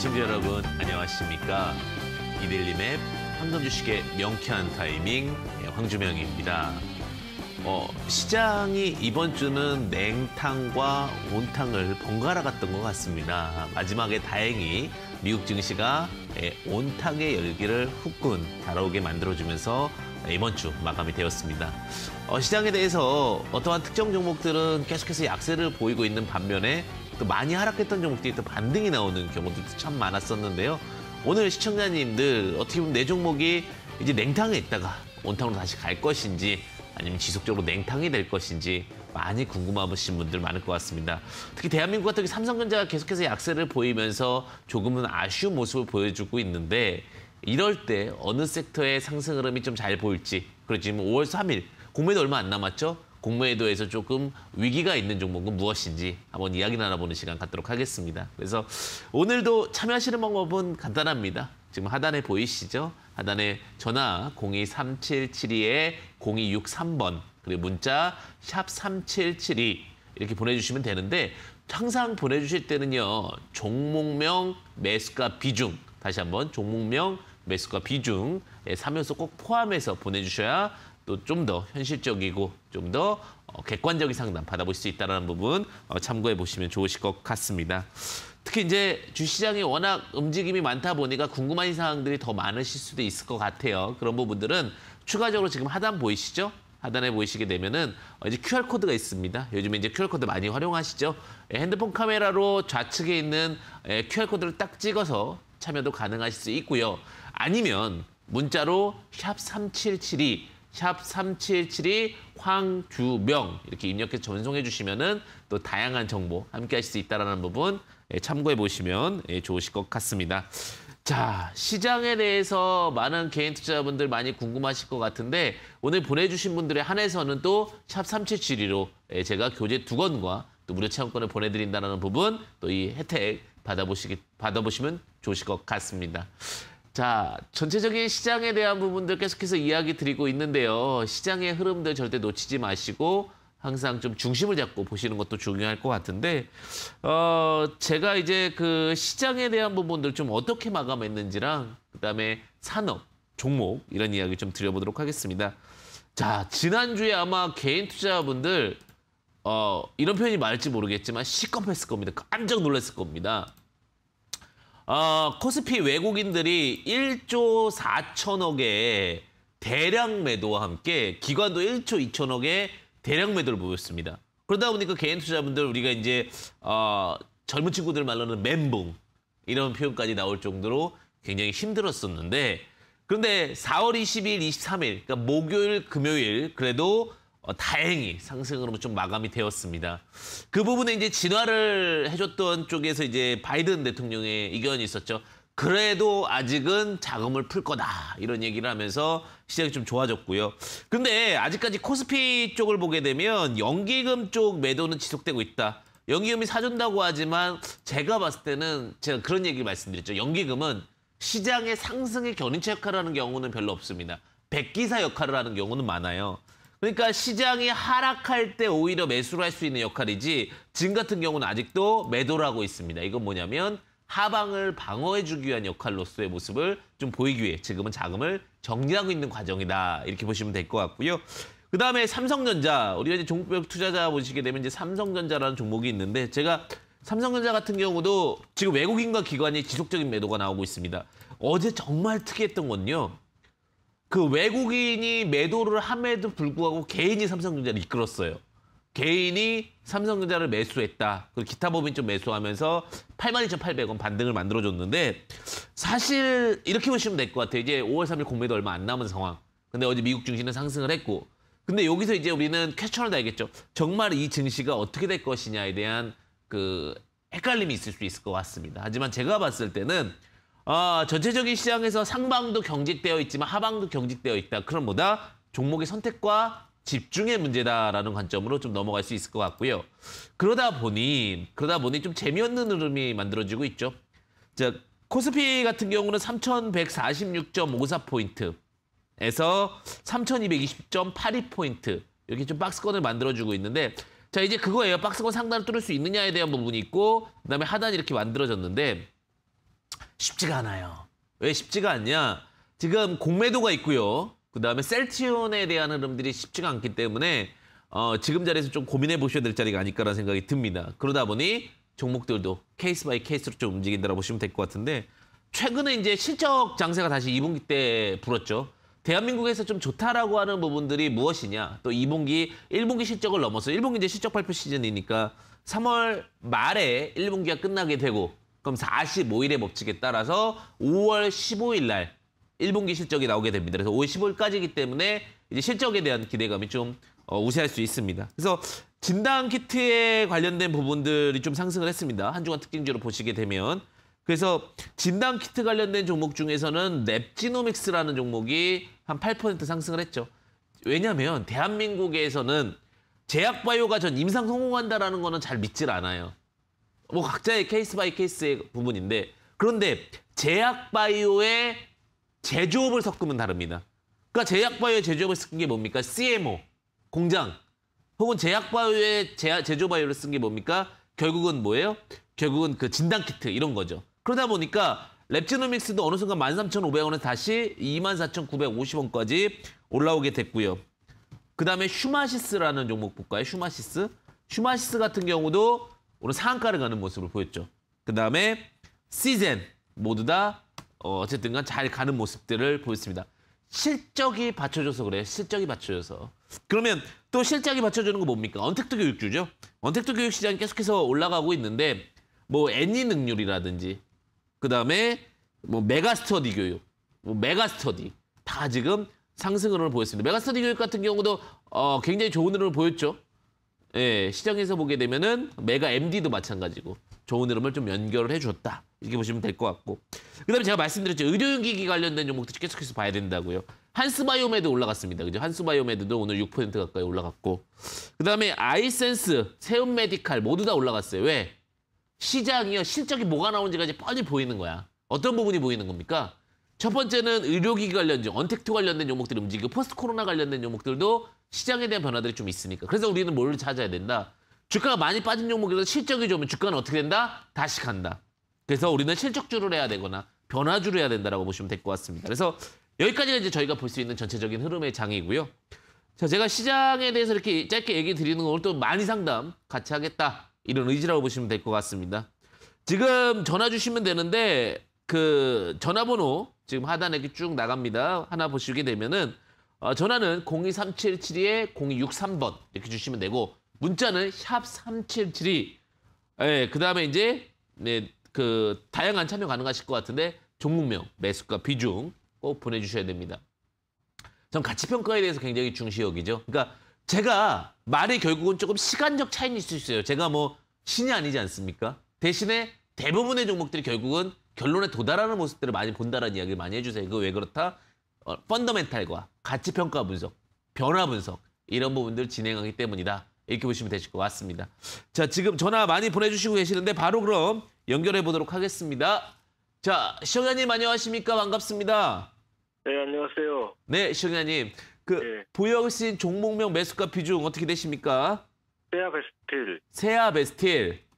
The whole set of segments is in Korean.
시청자 여러분 안녕하십니까. 이델리맵 황금 주식의 명쾌한 타이밍 예, 황주명입니다. 어, 시장이 이번 주는 냉탕과 온탕을 번갈아 갔던 것 같습니다. 마지막에 다행히 미국 증시가 예, 온탕의 열기를 후끈 달아오게 만들어주면서 이번 주 마감이 되었습니다. 어, 시장에 대해서 어떠한 특정 종목들은 계속해서 약세를 보이고 있는 반면에 또 많이 하락했던 종목들이 또 반등이 나오는 경우들도 참 많았었는데요. 오늘 시청자님들 어떻게 보면 내 종목이 이제 냉탕에 있다가 온탕으로 다시 갈 것인지 아니면 지속적으로 냉탕이 될 것인지 많이 궁금하신 분들 많을 것 같습니다. 특히 대한민국 같은 삼성전자가 계속해서 약세를 보이면서 조금은 아쉬운 모습을 보여주고 있는데 이럴 때 어느 섹터의 상승 흐름이 좀 잘 보일지 그렇지 5월 3일 공매도 얼마 안 남았죠? 공매도에서 조금 위기가 있는 종목은 무엇인지 한번 이야기 나눠보는 시간 갖도록 하겠습니다. 그래서 오늘도 참여하시는 방법은 간단합니다. 지금 하단에 보이시죠? 하단에 전화 023772-0263번 그리고 문자 샵 3772 이렇게 보내주시면 되는데 항상 보내주실 때는요. 종목명, 매수가 비중 다시 한번 종목명, 매수가 비중 3요소 꼭 포함해서 보내주셔야 또좀더 현실적이고 좀더 어, 객관적인 상담 받아볼 수 있다는 부분 어, 참고해 보시면 좋으실 것 같습니다. 특히 이제 주시장이 워낙 움직임이 많다 보니까 궁금한 사항들이 더 많으실 수도 있을 것 같아요. 그런 부분들은 추가적으로 지금 하단 보이시죠? 하단에 보이시게 되면은 어, 이제 QR 코드가 있습니다. 요즘에 이제 QR 코드 많이 활용하시죠. 예, 핸드폰 카메라로 좌측에 있는 예, QR 코드를 딱 찍어서 참여도 가능하실 수 있고요. 아니면 문자로 샵3772 샵 3777이 황주명 이렇게 입력해 전송해 주시면은 또 다양한 정보 함께 하실 수있다는 부분 예, 참고해 보시면 예, 좋으실 것 같습니다. 자, 시장에 대해서 많은 개인 투자자분들 많이 궁금하실 것 같은데 오늘 보내주신 분들에 한해서는 또 샵 3772로 예, 제가 교재 두 권과 또 무료 체험권을 보내드린다는 부분 또 이 혜택 받아보시기, 받아보시면 좋으실 것 같습니다. 자, 전체적인 시장에 대한 부분들 계속해서 이야기 드리고 있는데요. 시장의 흐름들 절대 놓치지 마시고 항상 좀 중심을 잡고 보시는 것도 중요할 것 같은데 어, 제가 이제 그 시장에 대한 부분들 좀 어떻게 마감했는지랑 그다음에 산업, 종목 이런 이야기 좀 드려보도록 하겠습니다. 자, 지난주에 아마 개인 투자자분들 어, 이런 표현이 맞을지 모르겠지만 시겁했을 겁니다. 깜짝 놀랐을 겁니다. 어, 코스피 외국인들이 1조 4천억의 대량 매도와 함께 기관도 1조 2천억의 대량 매도를 보였습니다. 그러다 보니까 개인 투자분들 우리가 이제 어, 젊은 친구들 말로는 멘붕 이런 표현까지 나올 정도로 굉장히 힘들었었는데 그런데 4월 20일, 23일, 그러니까 목요일, 금요일 그래도 어, 다행히 상승으로 좀 마감이 되었습니다. 그 부분에 이제 진화를 해줬던 쪽에서 이제 바이든 대통령의 의견이 있었죠. 그래도 아직은 자금을 풀 거다 이런 얘기를 하면서 시장이 좀 좋아졌고요. 근데 아직까지 코스피 쪽을 보게 되면 연기금 쪽 매도는 지속되고 있다. 연기금이 사준다고 하지만 제가 봤을 때는 제가 그런 얘기를 말씀드렸죠. 연기금은 시장의 상승의 견인체 역할을 하는 경우는 별로 없습니다. 백기사 역할을 하는 경우는 많아요. 그러니까 시장이 하락할 때 오히려 매수를 할 수 있는 역할이지 지금 같은 경우는 아직도 매도를 하고 있습니다. 이건 뭐냐면 하방을 방어해주기 위한 역할로서의 모습을 좀 보이기 위해 지금은 자금을 정리하고 있는 과정이다. 이렇게 보시면 될 것 같고요. 그다음에 삼성전자 우리가 이제 종목 투자자 보시게 되면 이제 삼성전자라는 종목이 있는데 제가 삼성전자 같은 경우도 지금 외국인과 기관이 지속적인 매도가 나오고 있습니다. 어제 정말 특이했던 건요. 그 외국인이 매도를 함에도 불구하고 개인이 삼성전자를 이끌었어요. 개인이 삼성전자를 매수했다. 그리고 기타 법인 좀 매수하면서 82,800원 반등을 만들어줬는데 사실 이렇게 보시면 될 것 같아요. 이제 5월 3일 공매도 얼마 안 남은 상황. 근데 어제 미국 증시는 상승을 했고 근데 여기서 이제 우리는 퀘션을 달겠죠. 정말 이 증시가 어떻게 될 것이냐에 대한 그 헷갈림이 있을 수 있을 것 같습니다. 하지만 제가 봤을 때는 어, 전체적인 시장에서 상방도 경직되어 있지만 하방도 경직되어 있다. 그럼 뭐다? 종목의 선택과 집중의 문제다라는 관점으로 좀 넘어갈 수 있을 것 같고요. 그러다 보니 그러다 보니 좀 재미없는 흐름이 만들어지고 있죠. 자, 코스피 같은 경우는 3,146.54 포인트에서 3,220.82 포인트 이렇게 좀 박스권을 만들어주고 있는데 자 이제 그거예요. 박스권 상단을 뚫을 수 있느냐에 대한 부분이 있고 그다음에 하단이 이렇게 만들어졌는데 쉽지가 않아요. 왜 쉽지가 않냐? 지금 공매도가 있고요. 그다음에 셀티온에 대한 흐름들이 쉽지가 않기 때문에 어, 지금 자리에서 좀 고민해 보셔야 될 자리가 아닐까라는 생각이 듭니다. 그러다 보니 종목들도 케이스 바이 케이스로 좀 움직인다라고 보시면 될 것 같은데 최근에 이제 실적 장세가 다시 2분기 때 불었죠. 대한민국에서 좀 좋다라고 하는 부분들이 무엇이냐. 또 2분기, 1분기 실적을 넘어서 1분기 이제 실적 발표 시즌이니까 3월 말에 1분기가 끝나게 되고 그럼 45일의 법칙에 따라서 5월 15일 날 1분기 실적이 나오게 됩니다. 그래서 5월 15일까지이기 때문에 이제 실적에 대한 기대감이 좀 어, 우세할 수 있습니다. 그래서 진단 키트에 관련된 부분들이 좀 상승을 했습니다. 한 주간 특징주로 보시게 되면 그래서 진단 키트 관련된 종목 중에서는 넵지노믹스라는 종목이 한 8% 상승을 했죠. 왜냐하면 대한민국에서는 제약바이오가 전 임상 성공한다라는 거는 잘 믿질 않아요. 뭐 각자의 케이스 바이 케이스의 부분인데 그런데 제약 바이오의 제조업을 섞으면 다릅니다. 그러니까 제약 바이오의 제조업을 쓴 게 뭡니까? CMO 공장 혹은 제약 바이오의 제, 제조 바이오를 쓴 게 뭡니까? 결국은 뭐예요? 결국은 그 진단 키트 이런 거죠. 그러다 보니까 랩지노믹스도 어느 순간 13,500원에서 다시 24,950원까지 올라오게 됐고요. 그다음에 슈마시스라는 종목 볼까요? 슈마시스슈마시스 같은 경우도 오늘 상한가를 가는 모습을 보였죠. 그 다음에 시즌 모두 다 어, 어쨌든 간 잘 가는 모습들을 보였습니다. 실적이 받쳐줘서 그래요. 실적이 받쳐줘서. 그러면 또 실적이 받쳐주는 거 뭡니까? 언택트 교육주죠. 언택트 교육 시장이 계속해서 올라가고 있는데 뭐 애니 능률이라든지 그다음에 뭐 메가 스터디 교육, 뭐 메가 스터디 다 지금 상승 흐름을 보였습니다. 메가 스터디 교육 같은 경우도 어, 굉장히 좋은 흐름을 보였죠. 예, 시장에서 보게 되면은 메가 MD도 마찬가지고 좋은 흐름을 좀 연결을 해줬다. 이렇게 보시면 될 것 같고. 그 다음에 제가 말씀드렸죠. 의료용기기 관련된 종목들 계속해서 봐야 된다고요. 한스바이오메드 올라갔습니다. 그죠? 한스바이오메드도 오늘 6% 가까이 올라갔고. 그 다음에 아이센스, 세움메디칼 모두 다 올라갔어요. 왜? 시장이요. 실적이 뭐가 나오는지가 이제 뻔히 보이는 거야. 어떤 부분이 보이는 겁니까? 첫 번째는 의료기기 관련주, 언택트 관련된 종목들 이 움직이고 포스트 코로나 관련된 종목들도 시장에 대한 변화들이 좀 있으니까. 그래서 우리는 뭘 찾아야 된다? 주가가 많이 빠진 종목이라서 실적이 좋으면 주가는 어떻게 된다? 다시 간다. 그래서 우리는 실적주를 해야 되거나 변화주를 해야 된다라고 보시면 될 것 같습니다. 그래서 여기까지가 이제 저희가 볼 수 있는 전체적인 흐름의 장이고요. 자, 제가 시장에 대해서 이렇게 짧게 얘기 드리는 건또 많이 상담 같이 하겠다. 이런 의지라고 보시면 될 것 같습니다. 지금 전화 주시면 되는데 그 전화번호 지금 하단에 이렇게 쭉 나갑니다. 하나 보시게 되면은 어, 전화는 0 2 3 7 7 2 0 6 3번 이렇게 주시면 되고 문자는 샵 3772. 예, 그다음에 이제 네, 그 다양한 참여 가능하실 것 같은데 종목명, 매수가, 비중 꼭 보내주셔야 됩니다. 전 가치평가에 대해서 굉장히 중시 여기죠. 그러니까 제가 말이 결국은 조금 시간적 차이일 수 있어요. 제가 뭐 신이 아니지 않습니까? 대신에 대부분의 종목들이 결국은 결론에 도달하는 모습들을 많이 본다라는 이야기를 많이 해주세요. 그거왜 그렇다? 어, 펀더멘탈과 가치평가 분석, 변화 분석 이런 부분들 진행하기 때문이다. 이렇게 보시면 되실 것 같습니다. 자, 지금 전화 많이 보내주시고 계시는데 바로 그럼 연결해 보도록 하겠습니다. 자, 시영야님 안녕하십니까? 반갑습니다. 네, 안녕하세요. 네, 시영야님. 그 네. 예. 보유하신 종목명 매수가 비중 어떻게 되십니까? 세아베스틸. 세아베스틸.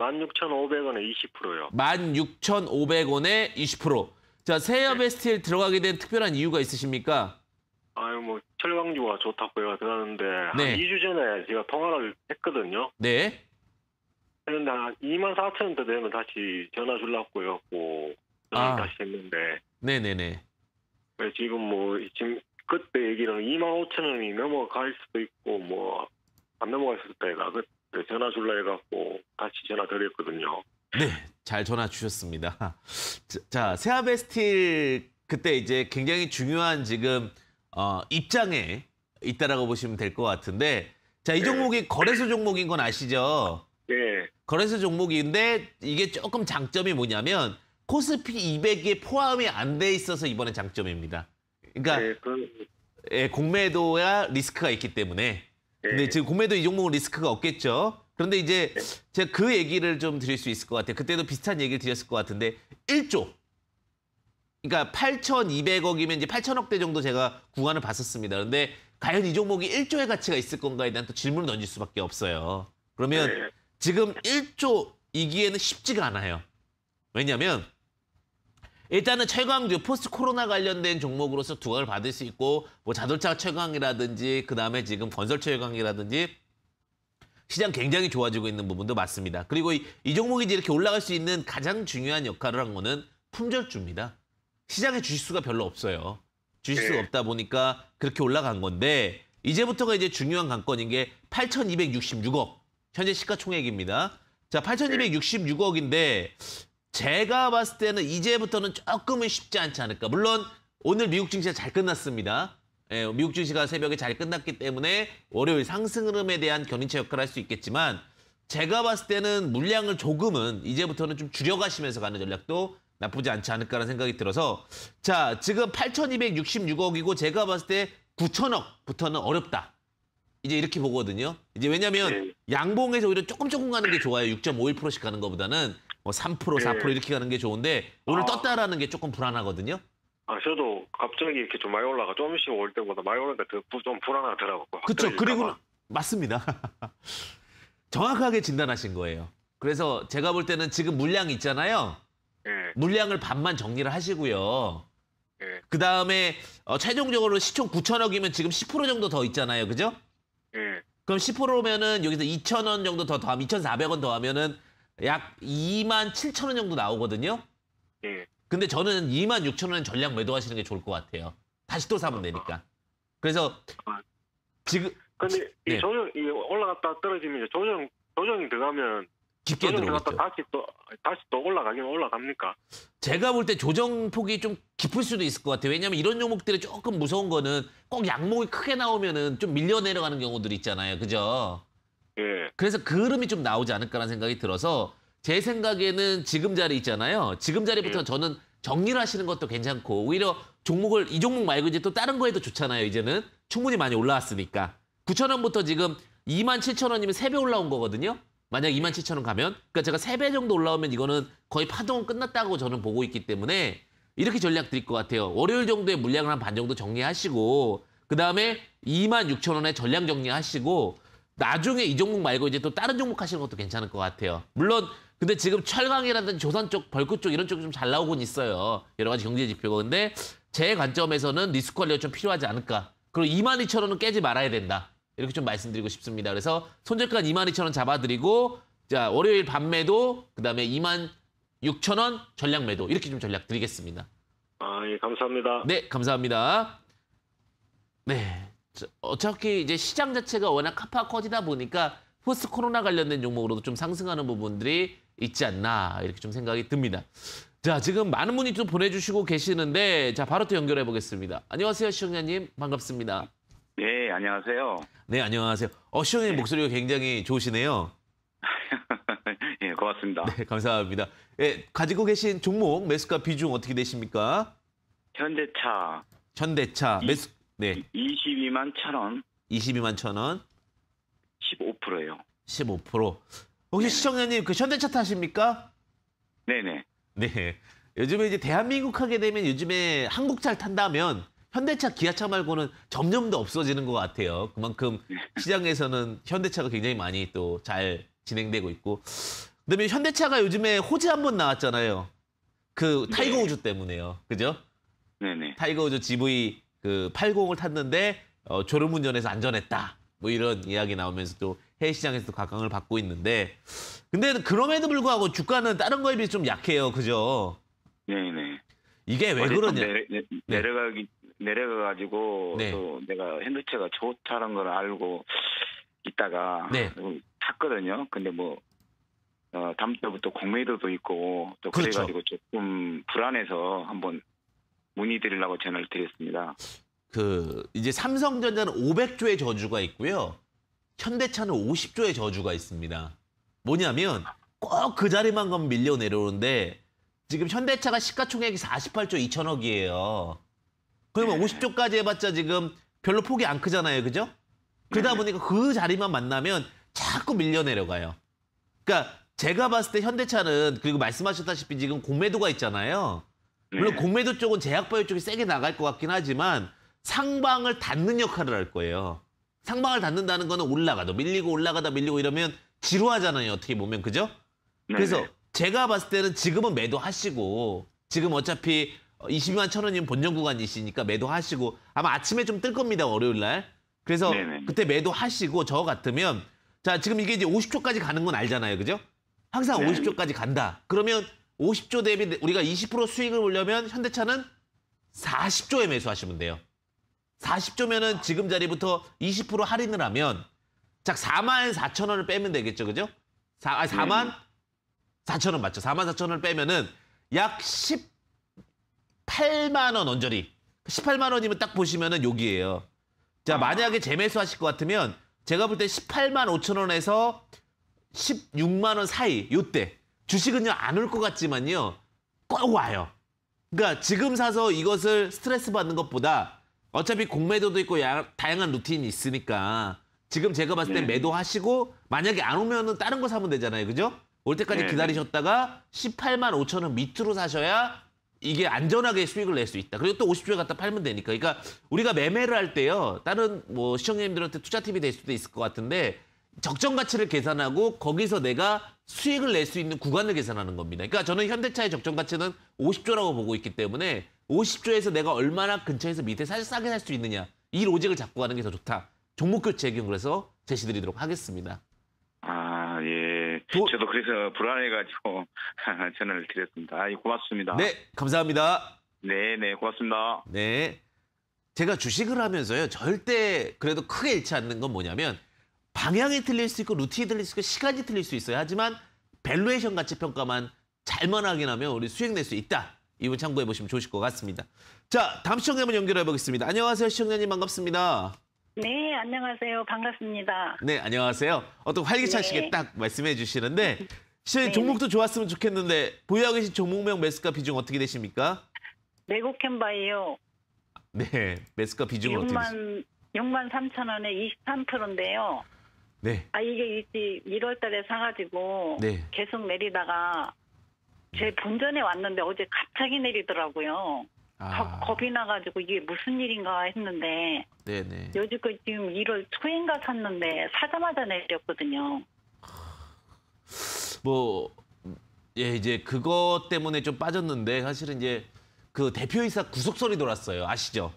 16,500원에 20%요. 16,500원에 20%. 자, 세어베스트에 네. 들어가게 된 특별한 이유가 있으십니까? 아유, 뭐 철강주가 좋다고 해가 들어가는데 네. 한 2주 전에 제가 통화를 했거든요. 네. 했는데 한2 4 0 0 0원더 되면 다시 전화 주려고 해갖고 아. 다시 했는데 네네네. 네, 지금 뭐 지금 그때 얘기는 2 5 0 0 0 원이 넘어갈 수도 있고 뭐 안 넘어갈 수도 있다. 그 네, 전화 줄라 해갖고 같이 전화 드렸거든요. 네, 잘 전화 주셨습니다. 자, 세아베스틸 그때 이제 굉장히 중요한 지금 어, 입장에 있다라고 보시면 될 것 같은데 자, 이 네. 종목이 네. 거래소 종목인 건 아시죠? 네. 거래소 종목인데 이게 조금 장점이 뭐냐면 코스피 200에 포함이 안 돼 있어서 이번에 장점입니다. 그러니까 네, 그... 예, 공매도야 리스크가 있기 때문에 근데 예. 지금 공매도 이 종목은 리스크가 없겠죠. 그런데 이제 네. 제가 그 얘기를 좀 드릴 수 있을 것 같아요. 그때도 비슷한 얘기를 드렸을 것 같은데 1조 그러니까 8,200억이면 이제 8,000억대 정도 제가 구간을 봤었습니다. 그런데 과연 이 종목이 1조의 가치가 있을 건가에 대한 또 질문을 던질 수밖에 없어요. 그러면 네. 지금 1조 이기에는 쉽지가 않아요. 왜냐하면 일단은 최강주 포스트 코로나 관련된 종목으로서 두각을 받을 수 있고 뭐 자동차 최강이라든지 그다음에 지금 건설 최강이라든지 시장 굉장히 좋아지고 있는 부분도 맞습니다. 그리고 이, 이 종목이 이렇게 올라갈 수 있는 가장 중요한 역할을 한 거는 품절주입니다. 시장에 주식수가 별로 없어요. 주식수가 네. 없다 보니까 그렇게 올라간 건데 이제부터가 이제 중요한 관건인 게 8,266억 현재 시가총액입니다. 자 8,266억인데 제가 봤을 때는 이제부터는 조금은 쉽지 않지 않을까. 물론 오늘 미국 증시가 잘 끝났습니다. 예, 미국 증시가 새벽에 잘 끝났기 때문에 월요일 상승 흐름에 대한 견인체 역할을 할 수 있겠지만 제가 봤을 때는 물량을 조금은 이제부터는 좀 줄여가시면서 가는 전략도 나쁘지 않지 않을까라는 생각이 들어서 자 지금 8,266억이고 제가 봤을 때 9천억부터는 어렵다. 이제 이렇게 보거든요. 이제 왜냐면 하 네. 양봉에서 오히려 조금 조금 가는 게 좋아요. 6.51%씩 가는 것보다는 뭐 3%, 4% 예. 이렇게 가는 게 좋은데 오늘 아. 떴다라는 게 조금 불안하거든요. 아, 저도 갑자기 이렇게 좀 많이 올라가 조금씩 올 때보다 많이 올라가 더 좀 불안하더라고요. 그렇죠. 그리고 맞습니다. 정확하게 진단하신 거예요. 그래서 제가 볼 때는 지금 물량 있잖아요. 예. 물량을 반만 정리를 하시고요. 예. 그 다음에 어, 최종적으로 시총 9천억이면 지금 10% 정도 더 있잖아요. 그죠? 예. 그럼 10%면은 여기서 2천 원 정도 더 더하면 2,400원 더하면은 약 2만 7천 원 정도 나오거든요. 예. 근데 저는 2만 6천 원전략 매도하시는 게 좋을 것 같아요. 다시 또 사면 되니까. 그래서 아. 지금 근데 이 네. 조정 이 올라갔다 떨어지면 조정 조정이 들어가면 깊게 들어갔다 다시 또 다시 또 올라가긴 올라갑니까? 제가 볼 때 조정 폭이 좀 깊을 수도 있을 것 같아요. 왜냐하면 이런 종목들이 조금 무서운 거는 꼭 양목이 크게 나오면은 좀 밀려 내려가는 경우들 이 있잖아요. 그죠? 예. 그래서 그 흐름이 좀 나오지 않을까라는 생각이 들어서 제 생각에는 지금 자리 있잖아요. 지금 자리부터 예. 저는 정리를 하시는 것도 괜찮고 오히려 종목을 이 종목 말고 이제 또 다른 거에도 좋잖아요. 이제는 충분히 많이 올라왔으니까 9천 원부터 지금 2만 7천 원이면 3배 올라온 거거든요. 만약 2만 7천 원 가면 그러니까 제가 3배 정도 올라오면 이거는 거의 파동은 끝났다고 저는 보고 있기 때문에 이렇게 전략 드릴 것 같아요. 월요일 정도에 물량을 한 반 정도 정리하시고 그 다음에 2만 6천 원에 전량 정리하시고 나중에 이 종목 말고 이제 또 다른 종목 하시는 것도 괜찮을 것 같아요. 물론 근데 지금 철강이라든지 조선 쪽, 벌크 쪽 이런 쪽이 좀 잘 나오곤 있어요. 여러 가지 경제 지표가. 근데 제 관점에서는 리스크 관리가 좀 필요하지 않을까. 그리고 22,000원은 깨지 말아야 된다. 이렇게 좀 말씀드리고 싶습니다. 그래서 손절가 22,000원 잡아드리고 자 월요일 밤매도 그다음에 26,000원 전략 매도 이렇게 좀 전략 드리겠습니다. 아, 예, 감사합니다. 네, 감사합니다. 네. 어차피 이제 시장 자체가 워낙 카파 커지다 보니까 포스트 코로나 관련된 종목으로도 좀 상승하는 부분들이 있지 않나 이렇게 좀 생각이 듭니다. 자 지금 많은 분이 좀 보내주시고 계시는데 자 바로 또 연결해 보겠습니다. 안녕하세요 시영자님 반갑습니다. 네 안녕하세요. 네 안녕하세요. 어 시영님 네. 목소리가 굉장히 좋으시네요. 예 네, 고맙습니다. 네 감사합니다. 예 네, 가지고 계신 종목 매수가 비중 어떻게 되십니까? 현대차. 현대차 매수 네. 22만 천 원. 22만 천 원. 15%예요. 15%. 혹시 네 시청자님 그 현대차 타십니까? 네네. 네. 요즘에 이제 대한민국 하게 되면 요즘에 한국차를 탄다면 현대차, 기아차 말고는 점점 더 없어지는 것 같아요. 그만큼 네. 시장에서는 현대차가 굉장히 많이 또 잘 진행되고 있고. 그다음에 현대차가 요즘에 호재 한 번 나왔잖아요. 그 타이거 네. 우즈 때문에요. 그죠? 네네. 타이거 우즈 GV 그 80을 탔는데 어, 졸음운전에서 안전했다. 뭐 이런 이야기 나오면서 또 해외 시장에서도 각광을 받고 있는데 근데 그럼에도 불구하고 주가는 다른 거에 비해 좀 약해요. 그죠? 네네. 이게 왜 그러냐? 내려, 네. 가기 내려가가지고 네. 또 내가 핸드체가 좋다는 걸 알고 있다가 네. 탔거든요. 근데 뭐 어, 다음 달부터 공매도도 있고 또 그렇죠. 그래가지고 조금 불안해서 한번 문의드리려고 전화를 드렸습니다. 그 이제 삼성전자는 500조의 저주가 있고요. 현대차는 50조의 저주가 있습니다. 뭐냐면 꼭 그 자리만 건 밀려 내려오는데 지금 현대차가 시가총액이 48조 2천억이에요. 그러면 네. 50조까지 해봤자 지금 별로 폭이 안 크잖아요. 그죠? 그러다 네. 보니까 그 자리만 만나면 자꾸 밀려 내려가요. 그러니까 제가 봤을 때 현대차는 그리고 말씀하셨다시피 지금 공매도가 있잖아요. 물론 네. 공매도 쪽은 제약바이오 쪽이 세게 나갈 것 같긴 하지만 상방을 닫는 역할을 할 거예요. 상방을 닫는다는 거는 올라가도 밀리고 올라가다 밀리고 이러면 지루하잖아요. 어떻게 보면 그죠? 네네. 그래서 네. 제가 봤을 때는 지금은 매도하시고 지금 어차피 22만 천 원이면 본전 구간이시니까 매도하시고 아마 아침에 좀 뜰 겁니다. 월요일 날. 그래서 네네. 네. 그때 매도하시고 저 같으면 자 지금 이게 이제 50초까지 가는 건 알잖아요. 그죠? 항상 네네. 50초까지 간다. 그러면 50조 대비 우리가 20% 수익을 보려면 현대차는 40조에 매수하시면 돼요. 40조면은 지금 자리부터 20% 할인을 하면 자 4만 4천 원을 빼면 되겠죠, 그죠? 4, 아니, 4만 4천 원 맞죠? 4만 4천 원을 빼면은 약 18만 원 언저리. 18만 원이면 딱 보시면은 여기예요. 자 아. 만약에 재매수하실 것 같으면 제가 볼 때 18만 5천 원에서 16만 원 사이 요때 주식은요 안 올 것 같지만요 꼭 와요. 그러니까 지금 사서 이것을 스트레스 받는 것보다 어차피 공매도도 있고 야, 다양한 루틴이 있으니까 지금 제가 봤을 때 네. 매도하시고 만약에 안 오면은 다른 거 사면 되잖아요. 그죠? 올 때까지 네. 네. 기다리셨다가 18만 5천 원 밑으로 사셔야 이게 안전하게 수익을 낼 수 있다. 그리고 또 50주에 갖다 팔면 되니까. 그러니까 우리가 매매를 할 때요. 다른 뭐 시청자님들한테 투자 팁이 될 수도 있을 것 같은데 적정 가치를 계산하고 거기서 내가 수익을 낼 수 있는 구간을 계산하는 겁니다. 그러니까 저는 현대차의 적정 가치는 50조라고 보고 있기 때문에 50조에서 내가 얼마나 근처에서 밑에 살 싸게 살 수 있느냐 이 로직을 잡고 가는 게 더 좋다. 종목 교체 의견그래서 제시드리도록 하겠습니다. 아 예. 도... 저도 그래서 불안해가지고 전화를 드렸습니다. 아, 예, 고맙습니다. 네, 감사합니다. 네, 네, 고맙습니다. 네. 제가 주식을 하면서요 절대 그래도 크게 잃지 않는 건 뭐냐면 방향이 틀릴 수 있고 루틴이 틀릴 수 있고 시간이 틀릴 수 있어요. 하지만 밸류에이션 가치 평가만 잘만 확인하면 우리 수익 낼 수 있다. 이분 참고해 보시면 좋으실 것 같습니다. 자, 다음 시청자 한번 연결해 보겠습니다. 안녕하세요, 시청자님 반갑습니다. 네, 안녕하세요. 반갑습니다. 네, 안녕하세요. 어떤 활기차시게 네. 딱 말씀해 주시는데 시청자 네. 종목도 네. 좋았으면 좋겠는데 보유하고 계신 종목명 매수가 비중 어떻게 되십니까? 레고캔바이요. 네, 매수가 비중은 6만, 어떻게 되십니까? 6만 3천 원에 23%인데요. 네. 아 이게 이제 1월달에 사가지고 네. 계속 내리다가 제 네. 본전에 왔는데 어제 갑자기 내리더라고요. 아. 겁이 나가지고 이게 무슨 일인가 했는데 네네. 여지껏 네. 지금 1월 초인가 샀는데 사자마자 내렸거든요. 뭐 예, 이제 그것 때문에 좀 빠졌는데 사실은 이제 그 대표이사 구속설이 돌았어요. 아시죠?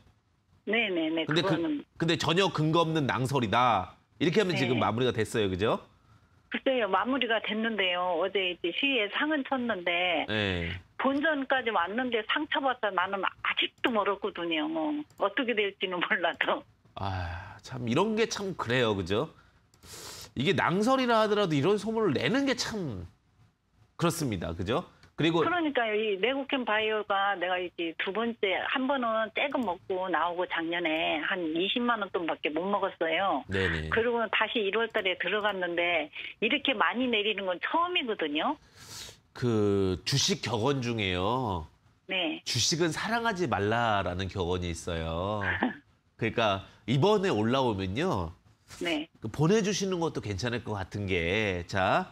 네네네. 네, 근데, 그, 근데 전혀 근거 없는 낭설이다. 이렇게 하면 네. 지금 마무리가 됐어요, 그죠? 글쎄요, 마무리가 됐는데요. 어제 이제 시에 상은 쳤는데 네. 본전까지 왔는데 상처받아 나는 아직도 멀었거든요. 뭐 어떻게 될지는 몰라도. 아, 참 이런 게 참 그래요, 그죠? 이게 낭설이라 하더라도 이런 소문을 내는 게 참 그렇습니다, 그죠? 그리고 그러니까 이 내국행 바이오가 내가 이제 두 번째 한 번은 떼금 먹고 나오고 작년에 한 20만 원 돈밖에 못 먹었어요. 네네. 그리고 다시 1월달에 들어갔는데 이렇게 많이 내리는 건 처음이거든요. 그 주식 격언 중에요. 네. 주식은 사랑하지 말라라는 격언이 있어요. 그러니까 이번에 올라오면요. 네. 그 보내주시는 것도 괜찮을 것 같은 게, 자,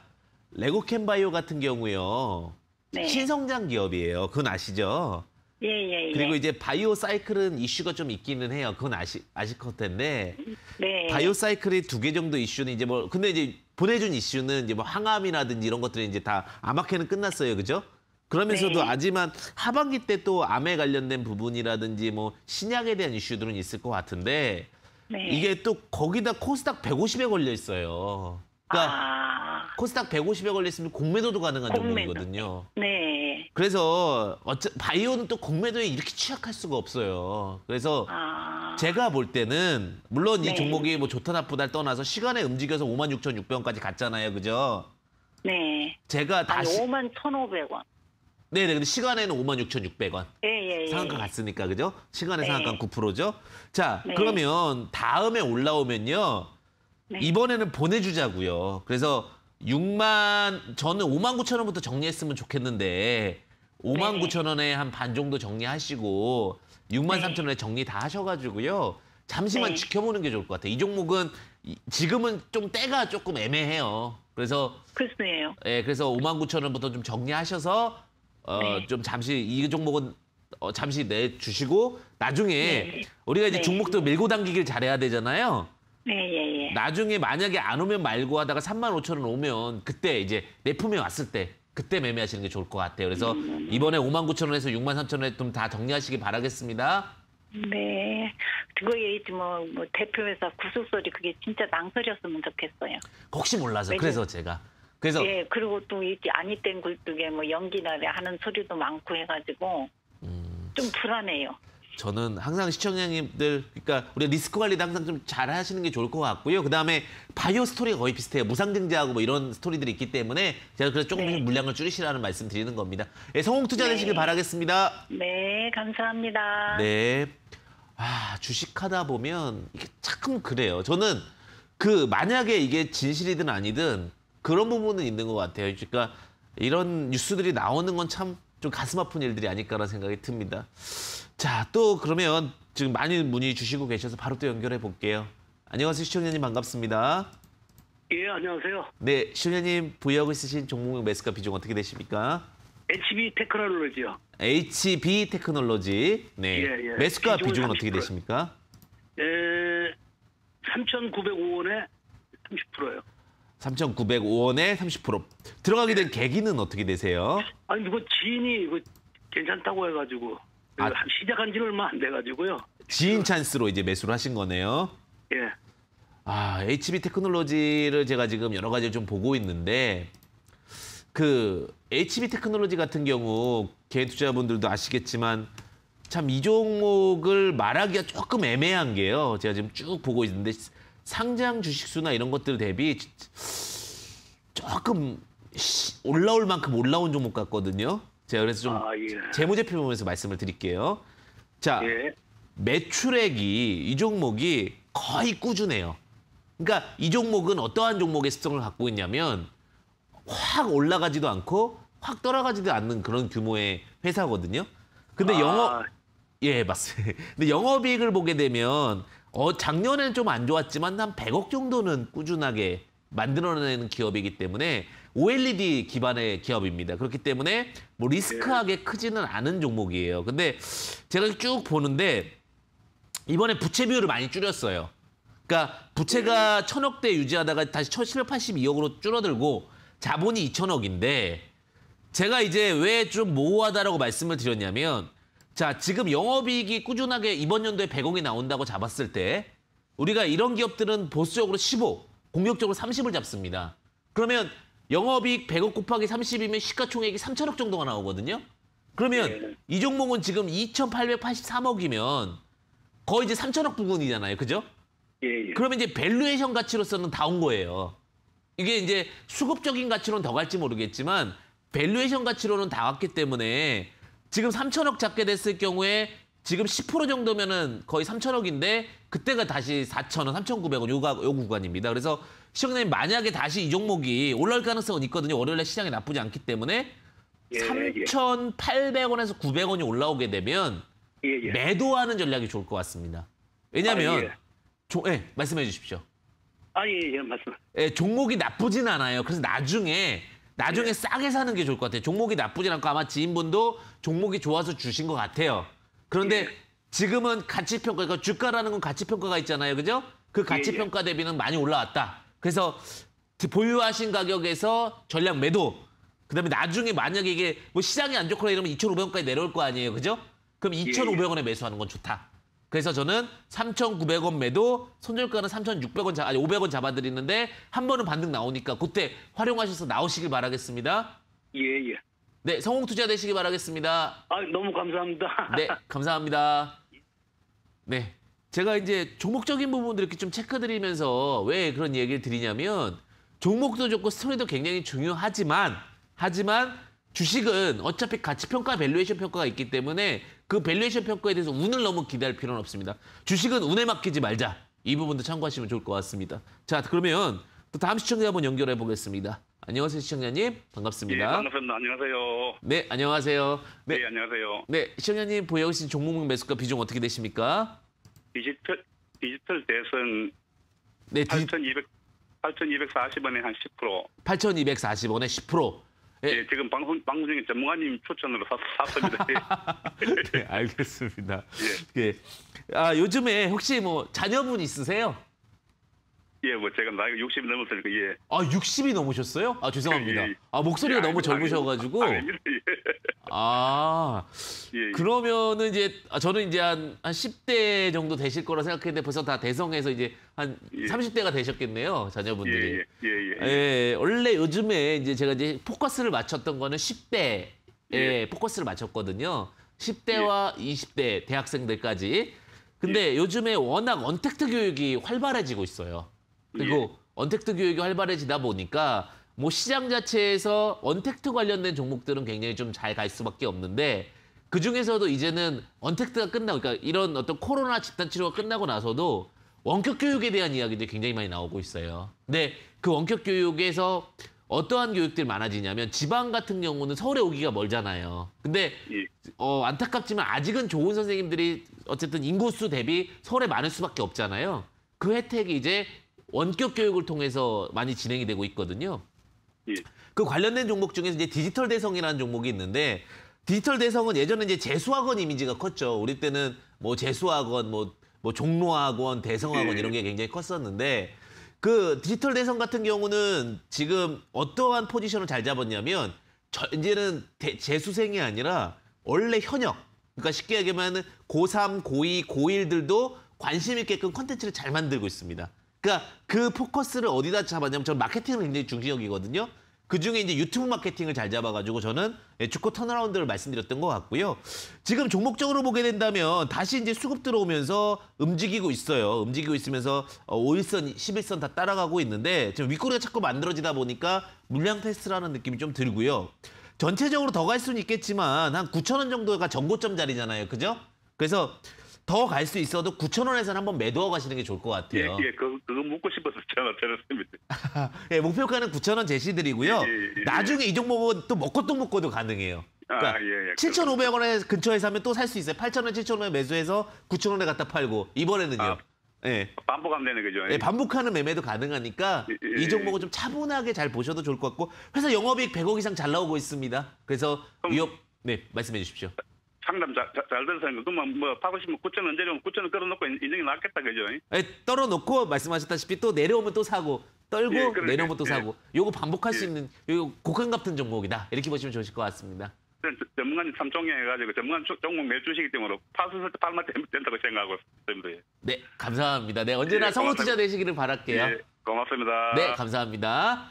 레고캔바이오 같은 경우요. 네. 신성장 기업이에요. 그건 아시죠? 예, 예, 예. 그리고 이제 바이오 사이클은 이슈가 좀 있기는 해요. 그건 아시, 아실 것 텐데. 네. 바이오 사이클이 두 개 정도 이슈는 이제 뭐, 근데 이제 보내준 이슈는 이제 뭐 항암이라든지 이런 것들이 이제 다암마회는 끝났어요. 그죠? 그러면서도 네. 하지만 하반기 때 또 암에 관련된 부분이라든지 뭐 신약에 대한 이슈들은 있을 것 같은데 네. 이게 또 거기다 코스닥 150에 걸려 있어요. 그러니까 아. 코스닥 150에 걸렸으면 공매도도 가능한 공매도. 종목이거든요. 네. 그래서 어째, 바이오는 또 공매도에 이렇게 취약할 수가 없어요. 그래서 아. 제가 볼 때는 물론 네. 이 종목이 뭐 좋다 나쁘다를 떠나서 시간에 움직여서 56,600원까지 갔잖아요. 그죠? 네. 제가 다시 아니, 5만 1,500원. 네, 네. 근데 시간에는 56,600원. 예, 예, 예. 상한가 예. 갔으니까 그죠? 시간에 네. 상한가 9%죠. 자, 네. 그러면 다음에 올라오면요. 네. 이번에는 보내주자고요. 그래서 6만 저는 5만 9천 원부터 정리했으면 좋겠는데 5만 네. 9천 원에 한 반 정도 정리하시고 6만 네. 3천 원에 정리 다 하셔가지고요. 잠시만 네. 지켜보는 게 좋을 것 같아요. 이 종목은 지금은 좀 때가 조금 애매해요. 그래서 글쎄요. 예, 그래서 5만 9천 원부터 좀 정리하셔서 어좀 네. 잠시 이 종목은 어, 잠시 내 주시고 나중에 네. 우리가 이제 네. 종목도 밀고 당기길 잘해야 되잖아요. 네, 예, 예. 나중에 만약에 안 오면 말고 하다가 3만 5천 원 오면 그때 이제 내 품에 왔을 때 그때 매매하시는 게 좋을 것 같아요. 그래서 음, 음, 음. 이번에 5만 9천 원에서 6만 3천 원에 좀 다 정리하시기 바라겠습니다. 네. 그거 얘기 뭐, 뭐 대표회사 구속 소리 그게 진짜 낭설이었으면 좋겠어요. 혹시 몰라서 왜죠? 그래서 제가 그래서 예, 그리고 또 이제 안입된 굴뚝에 뭐 연기나 래 하는 소리도 많고 해가지고 좀 불안해요. 저는 항상 시청자님들 그러니까 우리 리스크 관리도 항상 좀 잘하시는 게 좋을 것 같고요. 그다음에 바이오 스토리가 거의 비슷해요. 무상증자하고 뭐 이런 스토리들이 있기 때문에 제가 그래서 조금씩 네. 물량을 줄이시라는 말씀 드리는 겁니다. 예, 성공 투자되시길 네. 바라겠습니다. 네, 감사합니다. 네. 아, 주식하다 보면 이게 참 그래요. 저는 그 만약에 이게 진실이든 아니든 그런 부분은 있는 것 같아요. 그러니까 이런 뉴스들이 나오는 건 참 좀 가슴 아픈 일들이 아닐까라는 생각이 듭니다. 자, 또 그러면 지금 많이 문의 주시고 계셔서 바로 또 연결해 볼게요. 안녕하세요, 시청자님 반갑습니다. 예, 안녕하세요. 네, 시청자님 부여하고 있으신 종목명 매스카 비중 어떻게 되십니까? HB 테크놀로지요. HB 테크놀로지. 네. 예, 예. 매스카 비중은, 30%. 어떻게 되십니까? 예, 3,905원에 30%요. 3,905원에 30%. 들어가게 된 네. 계기는 어떻게 되세요? 아니, 뭐 지인이 이거 괜찮다고 해가지고. 아, 시작한 지 얼마 안 돼가지고요. 지인 찬스로 이제 매수를 하신 거네요. 예. 아, HB 테크놀로지를 제가 지금 여러 가지를 좀 보고 있는데 그 HB 테크놀로지 같은 경우 개인 투자자분들도 아시겠지만 참 이 종목을 말하기가 조금 애매한 게요. 제가 지금 쭉 보고 있는데 상장 주식수나 이런 것들 대비 조금 올라올 만큼 올라온 종목 같거든요. 제가 그래서 좀 아, 예. 재무제표 보면서 말씀을 드릴게요. 자, 예. 매출액이 이 종목이 거의 꾸준해요. 그러니까 이 종목은 어떠한 종목의 습성을 갖고 있냐면 확 올라가지도 않고 확 떨어가지도 않는 그런 규모의 회사거든요. 근데 아... 영업 예 맞습니다. 근데 영업이익을 보게 되면 어 작년에는 좀 안 좋았지만 한 100억 정도는 꾸준하게 만들어내는 기업이기 때문에 OLED 기반의 기업입니다. 그렇기 때문에 뭐 리스크하게 네. 크지는 않은 종목이에요. 근데 제가 쭉 보는데 이번에 부채 비율을 많이 줄였어요. 그러니까 부채가 네. 천억대 유지하다가 다시 1,782억으로 줄어들고 자본이 2천억인데 제가 이제 왜 좀 모호하다라고 말씀을 드렸냐면 자 지금 영업이익이 꾸준하게 이번 연도에 100억이 나온다고 잡았을 때 우리가 이런 기업들은 보수적으로 15, 공격적으로 30을 잡습니다. 그러면 영업이익 100억 곱하기 30이면 시가총액이 3천억 정도가 나오거든요. 그러면 네. 이 종목은 지금 2,883억이면 거의 이제 3천억 부근이잖아요. 그죠? 예, 예. 그러면 이제 밸류에이션 가치로서는 다 온 거예요. 이게 이제 수급적인 가치로는 더 갈지 모르겠지만 밸류에이션 가치로는 다왔기 때문에 지금 3천억 잡게 됐을 경우에 지금 10% 정도면은 거의 3천억인데 그때가 다시 4천원, 3,900원 요, 가요 구간입니다. 그래서 시청자님 만약에 다시 이 종목이 올라올 가능성은 있거든요. 월요일에 시장이 나쁘지 않기 때문에 예, 3,800원에서 예, 예. 900원이 올라오게 되면 예, 예. 매도하는 전략이 좋을 것 같습니다. 왜냐하면 아, 예. 예, 말씀해 주십시오. 아니 예, 예, 말씀. 예, 종목이 나쁘진 않아요. 그래서 나중에 나중에 예. 싸게 사는 게 좋을 것 같아요. 종목이 나쁘진 않고 아마 지인분도 종목이 좋아서 주신 것 같아요. 그런데 예, 지금은 가치평가, 그러니까 주가라는 건 가치평가가 있잖아요. 그죠? 그 가치평가 대비는 많이 올라왔다. 그래서 보유하신 가격에서 전량 매도. 그다음에 나중에 만약에 이게 뭐 시장이 안 좋거나 이러면 2,500원까지 내려올 거 아니에요. 그죠? 그럼 2,500원에 예, 예. 매수하는 건 좋다. 그래서 저는 3,900원 매도, 손절가는 3,600원, 아 500원 잡아드리는데 한 번은 반등 나오니까 그때 활용하셔서 나오시길 바라겠습니다. 예, 예. 네, 성공 투자 되시길 바라겠습니다. 아, 너무 감사합니다. 네, 감사합니다. 네. 제가 이제 종목적인 부분들 이렇게 좀 체크드리면서 왜 그런 얘기를 드리냐면 종목도 좋고 스토리도 굉장히 중요하지만 하지만 주식은 어차피 가치평가, 밸류에이션 평가가 있기 때문에 그 밸류에이션 평가에 대해서 운을 너무 기대할 필요는 없습니다. 주식은 운에 맡기지 말자. 이 부분도 참고하시면 좋을 것 같습니다. 자, 그러면 또 다음 시청자분 연결해 보겠습니다. 안녕하세요, 시청자님. 반갑습니다. 예, 반갑습니다. 안녕하세요. 네, 안녕하세요. 네, 네 안녕하세요. 네, 시청자님 보유하신 종목 매수가 비중 어떻게 되십니까? 디지털 디지털 대선 네, 8 2 4 0원에한 10%. 8,240원에 10%. 예. 예, 지금 방송 방송 중에 전문가님 추천으로 샀습니다. 네, 알겠습니다. 예. 예. 아 요즘에 혹시 뭐 자녀분 있으세요? 예, 뭐 제가 나이가 60이 넘었으니까 예. 아 60이 넘으셨어요? 아 죄송합니다. 예, 예. 아 목소리가 예, 너무 젊으셔가지고. 아닙니다. 예. 아. 예, 예, 그러면은 이제 아, 저는 이제 한, 한 10대 정도 되실 거라 생각했는데 벌써 다 대성해서 이제 한 예. 30대가 되셨겠네요. 자녀분들이. 예 예, 예, 예, 예. 예, 원래 요즘에 이제 제가 이제 포커스를 맞췄던 거는 10대에 예. 포커스를 맞췄거든요. 10대와 20대 대학생들까지. 근데 요즘에 워낙 언택트 교육이 활발해지고 있어요. 그리고 언택트 교육이 활발해지다 보니까 뭐 시장 자체에서 언택트 관련된 종목들은 굉장히 좀 잘 갈 수밖에 없는데 그 중에서도 이제는 언택트가 끝나고 그러니까 이런 어떤 코로나 집단 치료가 끝나고 나서도 원격 교육에 대한 이야기들이 굉장히 많이 나오고 있어요. 근데 그 원격 교육에서 어떠한 교육들이 많아지냐면 지방 같은 경우는 서울에 오기가 멀잖아요. 근데 예. 어, 안타깝지만 아직은 좋은 선생님들이 어쨌든 인구수 대비 서울에 많을 수밖에 없잖아요. 그 혜택이 이제 원격 교육을 통해서 많이 진행이 되고 있거든요. 예. 그 관련된 종목 중에서 이제 디지털 대성이라는 종목이 있는데 디지털 대성은 예전에 이제 재수학원 이미지가 컸죠. 우리 때는 뭐 재수학원, 뭐, 뭐 종로학원, 대성학원 예. 이런 게 굉장히 컸었는데 그 디지털 대성 같은 경우는 지금 어떠한 포지션을 잘 잡았냐면 저, 이제는 대, 재수생이 아니라 원래 현역 그러니까 쉽게 얘기하면 고3, 고2, 고1들도 관심 있게끔 컨텐츠를 잘 만들고 있습니다. 그러니까 그 포커스를 어디다 잡았냐면 저는 마케팅을 굉장히 중시적이거든요. 그중에 이제 유튜브 마케팅을 잘 잡아가지고 저는 주코 예, 턴어라운드를 말씀드렸던 것 같고요. 지금 종목적으로 보게 된다면 다시 이제 수급 들어오면서 움직이고 있어요. 움직이고 있으면서 5일선, 어, 11선 다 따라가고 있는데 지금 윗꼬리가 자꾸 만들어지다 보니까 물량 테스트라는 느낌이 좀 들고요. 전체적으로 더 갈 수는 있겠지만 한 9천 원 정도가 전고점 자리잖아요. 그죠? 그래서 더갈수 있어도 9천 원에서는 한번 매도하 가시는 게 좋을 것 같아요. 예, 예 그, 그거 묻고 싶어서 전화 드렸습니다. 예, 목표가는 9천 원 제시드리고요. 예, 예, 예, 나중에 이 종목은 또 먹고 또 먹고도 가능해요. 아, 그러니까 아, 예, 예. 7,500원에 근처에서 하면 또 살 수 있어요. 8,000원, 7,000원에 매수해서 9,000원에 갖다 팔고 이번에는요. 아, 예. 반복하면 되는 거죠. 예, 반복하는 매매도 가능하니까 예, 예, 이 종목은 좀 차분하게 잘 보셔도 좋을 것 같고 회사 영업이익 100억 이상 잘 나오고 있습니다. 그래서 그럼, 위협 네 말씀해 주십시오. 상담 잘, 잘 들으세요. 그러면 뭐 파고 싶으면 9천 원 내려오면 9천 원 끌어놓고 인정이 났겠다 그죠? 예, 떨어놓고 말씀하셨다시피 또 내려오면 또 사고 떨고 예, 내려오면 또 예. 사고 예. 요거 반복할 예. 수 있는 요거 곡간 같은 종목이다 이렇게 보시면 좋으실 것 같습니다. 전문가님 삼종에 해가지고 전문가님 종목 매주시기 때문에 파수설 때 팔면 된다고 생각하고 있습니다. 예. 네, 감사합니다. 네, 언제나 예, 성공 투자 되시기를 바랄게요. 예, 고맙습니다. 네, 감사합니다.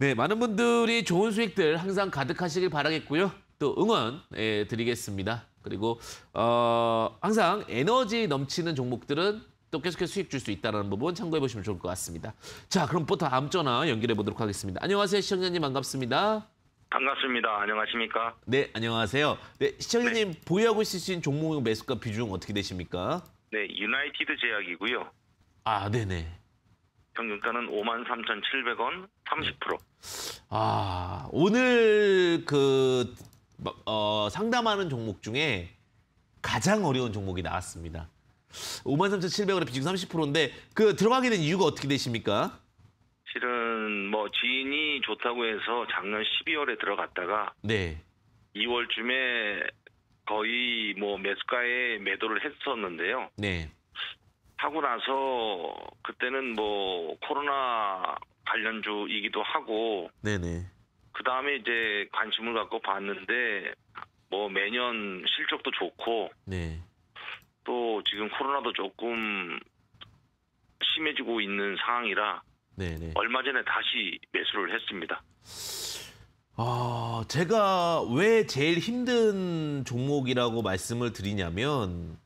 네, 많은 분들이 좋은 수익들 항상 가득하시길 바라겠고요. 또 응원해 예, 드리겠습니다. 그리고 어, 항상 에너지 넘치는 종목들은 또 계속해서 수익 줄 수 있다는 부분 참고해 보시면 좋을 것 같습니다. 자, 그럼부터 다음 전화 연결해 보도록 하겠습니다. 안녕하세요, 시청자님 반갑습니다. 반갑습니다. 안녕하십니까? 네, 안녕하세요. 네, 시청자님 네. 보유하고 있으신 종목 매수가 비중 어떻게 되십니까? 네, 유나이티드 제약이고요. 아, 네네. 평균가는 53,700원 30%. 아, 오늘 그 어, 상담하는 종목 중에 가장 어려운 종목이 나왔습니다. 53,700원에 비중 30%인데 그 들어가게 된 이유가 어떻게 되십니까? 실은 뭐 지인이 좋다고 해서 작년 12월에 들어갔다가 네. 2월쯤에 거의 뭐 매수가에 매도를 했었는데요. 네. 하고 나서 그때는 뭐 코로나 관련주이기도 하고 네네. 그 다음에 이제 관심을 갖고 봤는데 뭐 매년 실적도 좋고 네. 또 지금 코로나도 조금 심해지고 있는 상황이라 네네. 네. 얼마 전에 다시 매수를 했습니다. 아, 제가 왜 제일 힘든 종목이라고 말씀을 드리냐면,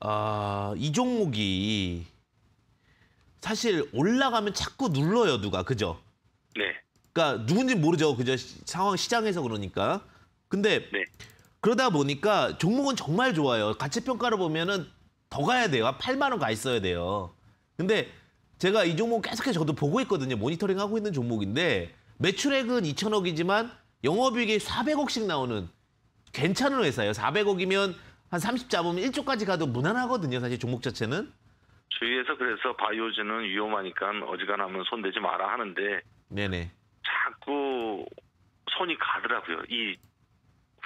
아, 이 종목이 사실 올라가면 자꾸 눌러요, 누가. 그죠? 네. 그러니까 누군지 모르죠. 그저 상황 시장에서 그러니까. 근데 네. 그러다 보니까 종목은 정말 좋아요. 가치 평가를 보면은 더 가야 돼요. 8만 원 가 있어야 돼요. 근데 제가 이 종목 계속해서 저도 보고 있거든요. 모니터링 하고 있는 종목인데 매출액은 2천억이지만 영업이익이 400억씩 나오는 괜찮은 회사예요. 400억이면 한 30 잡으면 1조까지 가도 무난하거든요. 사실 종목 자체는. 주위에서 그래서 바이오즈는 위험하니까 어지간하면 손대지 마라 하는데 네네. 자꾸 손이 가더라고요. 이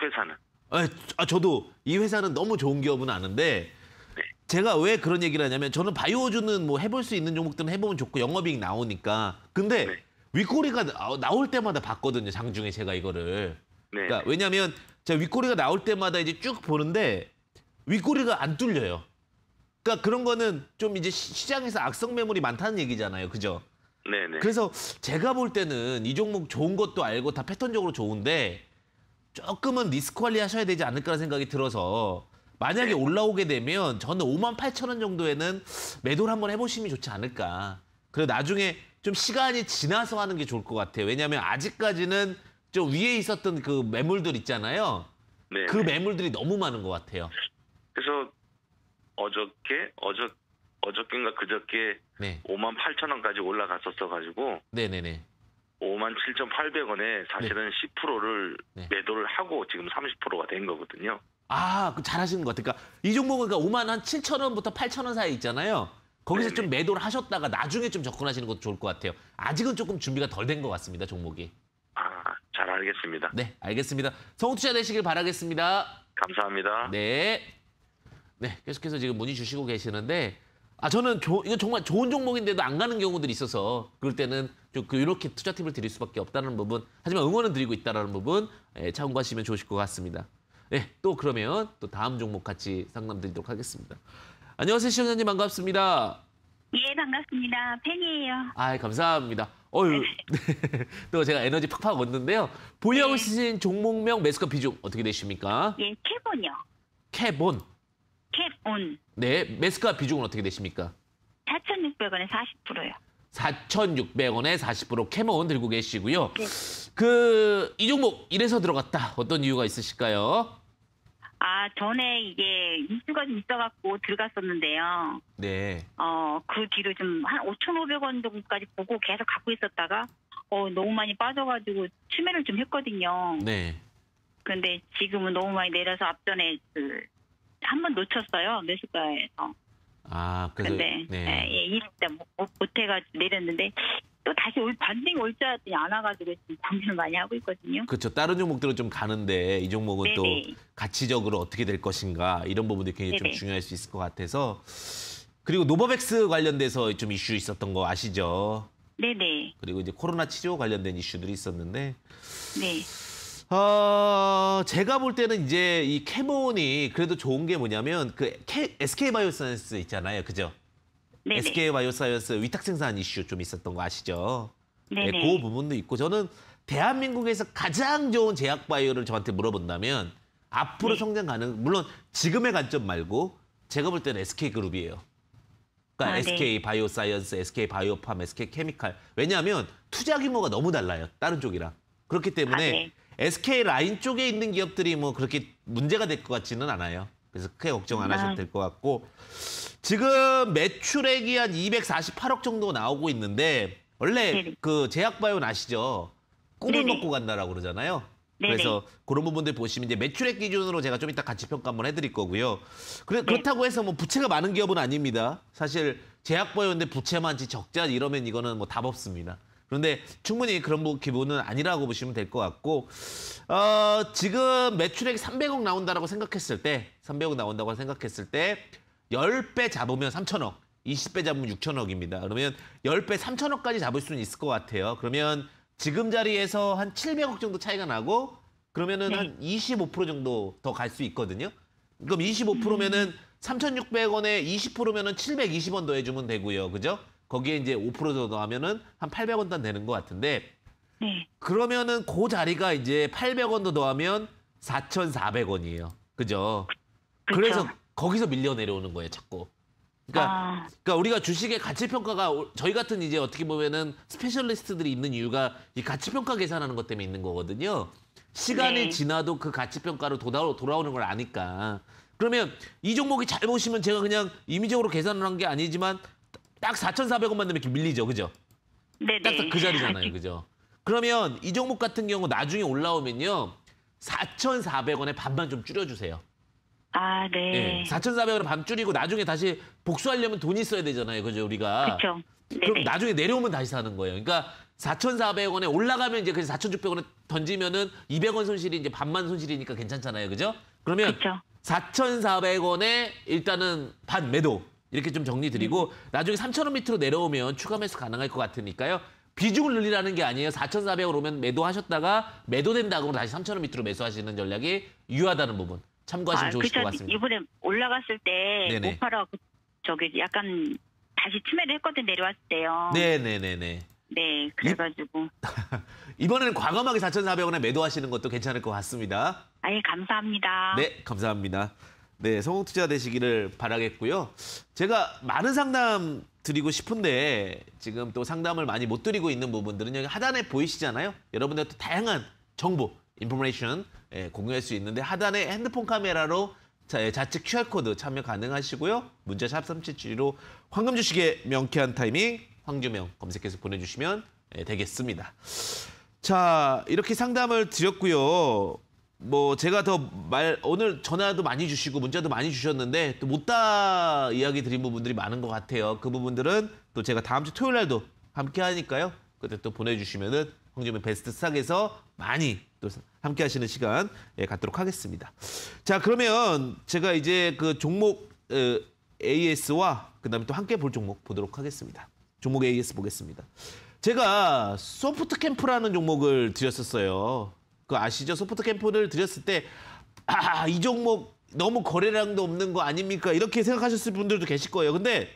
회사는. 아, 아, 저도 이 회사는 너무 좋은 기업은 아는데 네. 제가 왜 그런 얘기를 하냐면 저는 바이오주는 뭐 해볼 수 있는 종목들은 해보면 좋고 영업이익 나오니까 근데 네. 윗꼬리가 아, 나올 때마다 봤거든요 장중에 제가 이거를 네. 그러니까 왜냐하면 제가 윗꼬리가 나올 때마다 이제 쭉 보는데 윗꼬리가 안 뚫려요 그러니까 그런 거는 좀 이제 시장에서 악성 매물이 많다는 얘기잖아요 그죠 네네. 그래서 제가 볼 때는 이 종목 좋은 것도 알고 다 패턴적으로 좋은데 조금은 리스크 관리하셔야 되지 않을까라는 생각이 들어서 만약에 네. 올라오게 되면 저는 5만 8천 원 정도에는 매도를 한번 해보시면 좋지 않을까. 그리고 나중에 좀 시간이 지나서 하는 게 좋을 것 같아요. 왜냐하면 아직까지는 좀 위에 있었던 그 매물들 있잖아요. 네그 매물들이 너무 많은 것 같아요. 그래서 어저께 어저 께 어저께인가 그저께 네. 5만 8천 원까지 올라갔었어 가지고 네네네. 5만 7,800원에 사실은 네. 10%를 네. 매도를 하고 지금 30%가 된 거거든요. 아, 잘하시는 것 같아요. 그러니까 이 종목은 5만 그러니까 한 7천 원부터 8천 원 사이 있잖아요. 거기서 네네. 좀 네. 매도를 하셨다가 나중에 좀 접근하시는 것도 좋을 것 같아요. 아직은 조금 준비가 덜 된 것 같습니다, 종목이. 아, 잘 알겠습니다. 네, 알겠습니다. 성우 투자 되시길 바라겠습니다. 감사합니다. 네. 네, 계속해서 지금 문의 주시고 계시는데 아 저는 조, 이거 정말 좋은 종목인데도 안 가는 경우들이 있어서 그럴 때는 좀 그 이렇게 투자 팁을 드릴 수밖에 없다는 부분 하지만 응원은 드리고 있다는 부분 예, 참고하시면 좋으실 것 같습니다. 네, 또 그러면 또 다음 종목 같이 상담드리도록 하겠습니다. 안녕하세요, 시청자님 반갑습니다. 예, 반갑습니다. 팬이에요. 아, 감사합니다. 어유 또 제가 에너지 팍팍 얻는데요. 보유하고 네. 있으신 종목명 매스가 비중 어떻게 되십니까? 예, 캐본이요. 캐본. 캡온. 네, 매스카 비중은 어떻게 되십니까? 4,600원에 40%요. 4,600원에 40% 캐몬 들고 계시고요. 네. 그, 이 종목 이래서 들어갔다. 어떤 이유가 있으실까요? 아, 전에 이게 이슈가 좀 있어갖고 들어갔었는데요. 네. 어, 그 뒤로 좀 한 5,500원 정도까지 보고 계속 갖고 있었다가, 어, 너무 많이 빠져가지고 치매를 좀 했거든요. 네. 근데 지금은 너무 많이 내려서 앞전에 그 한번 놓쳤어요 매수가에서. 아 그래서 근데 네. 예, 일 때못 못해가 내렸는데 또 다시 올 반등이 올줄 알았더니 안 와가지고 지금 고민을 많이 하고 있거든요. 그렇죠. 다른 종목들은 좀 가는데 이 종목은 네네. 또 가치적으로 어떻게 될 것인가 이런 부분들이 굉장히 네네. 좀 중요할 수 있을 것 같아서 그리고 노버백스 관련돼서 좀 이슈 있었던 거 아시죠? 네네. 그리고 이제 코로나 치료 관련된 이슈들이 있었는데 네. 어, 제가 볼 때는 이제 이 캐몬이 그래도 좋은 게 뭐냐면 그 SK 바이오사이언스 있잖아요. 그죠? SK 바이오사이언스 위탁 생산 이슈 좀 있었던 거 아시죠? 네, 네네. 네, 그 부분도 있고 저는 대한민국에서 가장 좋은 제약 바이오를 저한테 물어본다면 앞으로 네. 성장 가능 물론 지금의 관점 말고 제가 볼 때는 SK 그룹이에요. 그러니까 아, SK 네. 바이오사이언스, SK 바이오팜, SK 케미칼. 왜냐하면 투자 규모가 너무 달라요. 다른 쪽이랑. 그렇기 때문에 아, 네. SK 라인 쪽에 있는 기업들이 뭐 그렇게 문제가 될 것 같지는 않아요. 그래서 크게 걱정 안 하셔도 아. 될것 같고 지금 매출액이 한 248억 정도 나오고 있는데 원래 네네. 그제약바이오는 아시죠? 꿈을 네네. 먹고 간다라고 그러잖아요. 네네. 그래서 그런 부분들 보시면 이제 매출액 기준으로 제가 좀 이따 같이 평가 한번 해드릴 거고요. 그래, 네. 그렇다고 해서 뭐 부채가 많은 기업은 아닙니다. 사실 제약바이오인데부채만 적자 이러면 이거는 뭐 답 없습니다. 그런데 충분히 그런 기분은 아니라고 보시면 될 것 같고 어, 지금 매출액 이 300억 나온다고 생각했을 때 300억 나온다고 생각했을 때 10배 잡으면 3천억 20배 잡으면 6천억입니다. 그러면 10배 3천억까지 잡을 수는 있을 것 같아요. 그러면 지금 자리에서 한 700억 정도 차이가 나고 그러면은 네. 한25% 정도 더 갈 수 있거든요. 그럼 25%면은 3,600원에 20%면은 720원 더해주면 되고요. 그죠? 거기에 이제 5% 정도 하면은한 800원 단 되는 것 같은데 네. 그러면은 그 자리가 이제 800원 도 더하면 4,400원이에요. 그죠? 그쵸. 그래서 거기서 밀려 내려오는 거예요, 자꾸. 그러니까, 아... 그러니까 우리가 주식의 가치 평가가 저희 같은 이제 어떻게 보면은 스페셜리스트들이 있는 이유가 이 가치 평가 계산하는 것 때문에 있는 거거든요. 시간이 네. 지나도 그 가치 평가로 돌아오는 걸 아니까. 그러면 이 종목이 잘 보시면 제가 그냥 임의적으로 계산을 한 게 아니지만 딱 4,400원만 되면 이렇게 밀리죠, 그죠? 네네. 딱 그 자리잖아요, 그죠? 그러면 이 종목 같은 경우 나중에 올라오면요. 4,400원에 반만 좀 줄여주세요. 아, 네. 네 예. 4,400원에 반 줄이고 나중에 다시 복수하려면 돈이 있어야 되잖아요, 그죠, 우리가? 그렇죠. 그럼 나중에 내려오면 다시 사는 거예요. 그러니까 4,400원에 올라가면 이제 그냥 4,600원에 던지면은 200원 손실이 이제 반만 손실이니까 괜찮잖아요. 그죠? 그러면 그쵸. 4,400원에 일단은 반 매도. 이렇게 좀 정리드리고 네. 나중에 3,000원 밑으로 내려오면 추가 매수 가능할 것 같으니까요. 비중을 늘리라는 게 아니에요. 4,400원 오면 매도하셨다가 매도된다고 다시 3,000원 밑으로 매수하시는 전략이 유효하다는 부분 참고하시면 아, 좋으실 것 같습니다. 이번에 올라갔을 때 못 팔아 그 저기 약간 다시 치매를 했거든 내려왔을 때요. 네네네네. 네, 그래가지고. 이번에는 과감하게 4,400원에 매도하시는 것도 괜찮을 것 같습니다. 아예 감사합니다. 네, 감사합니다. 네, 성공 투자 되시기를 바라겠고요. 제가 많은 상담 드리고 싶은데 지금 또 상담을 많이 못 드리고 있는 부분들은 여기 하단에 보이시잖아요. 여러분들 또 다양한 정보, 인포메이션 예, 공유할 수 있는데 하단에 핸드폰 카메라로 자측 예, QR코드 참여 가능하시고요. 문자 샵 3772로 황금 주식의 명쾌한 타이밍 황주명 검색해서 보내주시면 예, 되겠습니다. 자, 이렇게 상담을 드렸고요. 뭐 제가 더 말 오늘 전화도 많이 주시고 문자도 많이 주셨는데 또 못다 이야기 드린 부분들이 많은 것 같아요. 그 부분들은 또 제가 다음 주 토요일 날도 함께 하니까요. 그때 또 보내주시면은 홍준민 베스트 스탁에서 많이 또 함께 하시는 시간 예, 갖도록 하겠습니다. 자 그러면 제가 이제 그 종목 에, AS와 그다음에 또 함께 볼 종목 보도록 하겠습니다. 종목 AS 보겠습니다. 제가 소프트 캠프라는 종목을 드렸었어요. 그 아시죠? 소프트 캠프를 드렸을 때 아, 이 종목 너무 거래량도 없는 거 아닙니까? 이렇게 생각하셨을 분들도 계실 거예요. 근데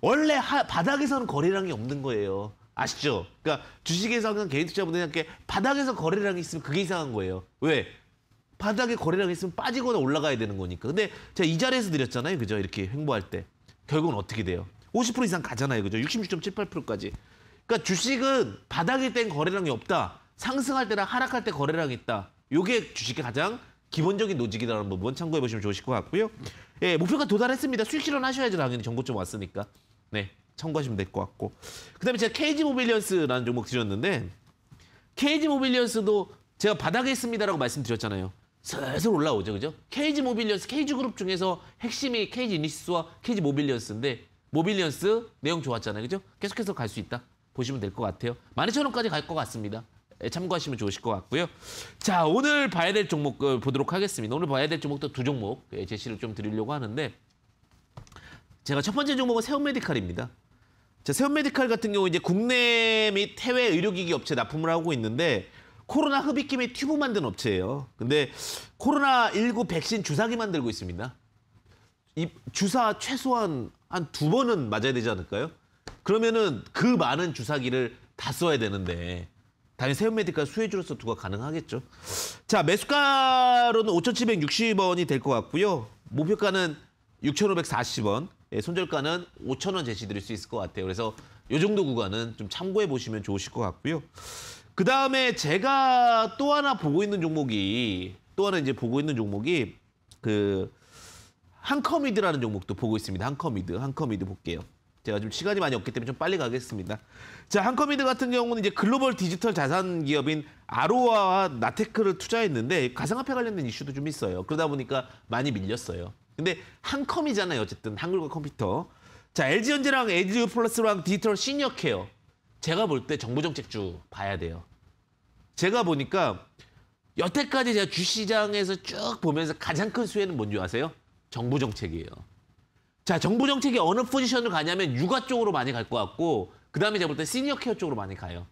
원래 하, 바닥에서는 거래량이 없는 거예요. 아시죠? 그러니까 주식에서 항상 개인 투자분들한테 바닥에서 거래량이 있으면 그게 이상한 거예요. 왜? 바닥에 거래량이 있으면 빠지거나 올라가야 되는 거니까. 근데 제가 이 자리에서 드렸잖아요. 그죠? 이렇게 횡보할 때. 결국은 어떻게 돼요? 50% 이상 가잖아요. 그죠? 66.78%까지. 그러니까 주식은 바닥일 땐 거래량이 없다. 상승할 때랑 하락할 때 거래를 하겠다. 요게 주식의 가장 기본적인 노직이라는 부분 참고해 보시면 좋으실 것 같고요. 예, 목표가 도달했습니다. 수익 실현하셔야죠. 당연히 정보점 왔으니까. 네, 참고하시면 될 것 같고. 그다음에 제가 KG 모빌리언스라는 종목 드렸는데 KG 모빌리언스도 제가 바닥에 있습니다라고 말씀드렸잖아요. 슬슬 올라오죠, 그죠? KG 모빌리언스, KG 그룹 중에서 핵심이 KG 이니시스와 KG 모빌리언스인데 모빌리언스 내용 좋았잖아요, 그죠? 계속해서 갈 수 있다. 보시면 될 것 같아요. 12,000원까지 갈 것 같습니다. 참고하시면 좋으실 것 같고요. 자, 오늘 봐야 될 종목 을 어, 보도록 하겠습니다. 오늘 봐야 될 종목도 두 종목 예, 제시를 좀 드리려고 하는데 제가 첫 번째 종목은 세운메디칼입니다. 자, 세운메디칼 같은 경우 이제 국내 및 해외 의료기기 업체 납품을 하고 있는데 코로나 흡입기 및 튜브 만든 업체예요. 근데 코로나19 백신 주사기 만들고 있습니다. 이 주사 최소한 한 두 번은 맞아야 되지 않을까요? 그러면은 그 많은 주사기를 다 써야 되는데 당연히 세운메디카 수혜주로서 두가 가능하겠죠. 자, 매수가로는 5,760원이 될 것 같고요. 목표가는 6,540원, 예, 손절가는 5,000원 제시드릴 수 있을 것 같아요. 그래서 이 정도 구간은 좀 참고해 보시면 좋으실 것 같고요. 그 다음에 제가 또 하나 보고 있는 종목이 또 하나 이제 보고 있는 종목이 그 한커미드라는 종목도 보고 있습니다. 한커미드, 한커미드 볼게요. 제가 좀 시간이 많이 없기 때문에 좀 빨리 가겠습니다. 자, 한컴이드 같은 경우는 이제 글로벌 디지털 자산 기업인 아로아와 나테크를 투자했는데 가상화폐 관련된 이슈도 좀 있어요. 그러다 보니까 많이 밀렸어요. 근데 한컴이잖아요. 어쨌든 한글과 컴퓨터. 자, LG전자랑 에듀 플러스랑 디지털 시니어 케어. 제가 볼 때정부 정책주 봐야 돼요. 제가 보니까 여태까지 제가 주시장에서 쭉 보면서 가장 큰 수혜는 뭔지 아세요? 정부 정책이에요. 자 정부 정책이 어느 포지션으로 가냐면 육아 쪽으로 많이 갈 것 같고 그다음에 제가 볼 때 시니어 케어 쪽으로 많이 가요.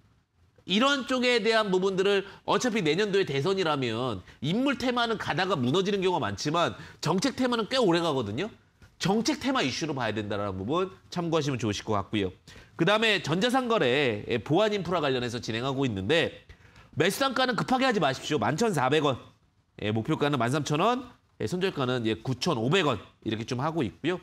이런 쪽에 대한 부분들을 어차피 내년도에 대선이라면 인물 테마는 가다가 무너지는 경우가 많지만 정책 테마는 꽤 오래 가거든요. 정책 테마 이슈로 봐야 된다는 부분 참고하시면 좋으실 것 같고요. 그다음에 전자상거래 예, 보안 인프라 관련해서 진행하고 있는데 매수 단가는 급하게 하지 마십시오. 11,400원. 예, 목표가는 13,000원. 예, 손절가는 9,500원 이렇게 좀 하고 있고요.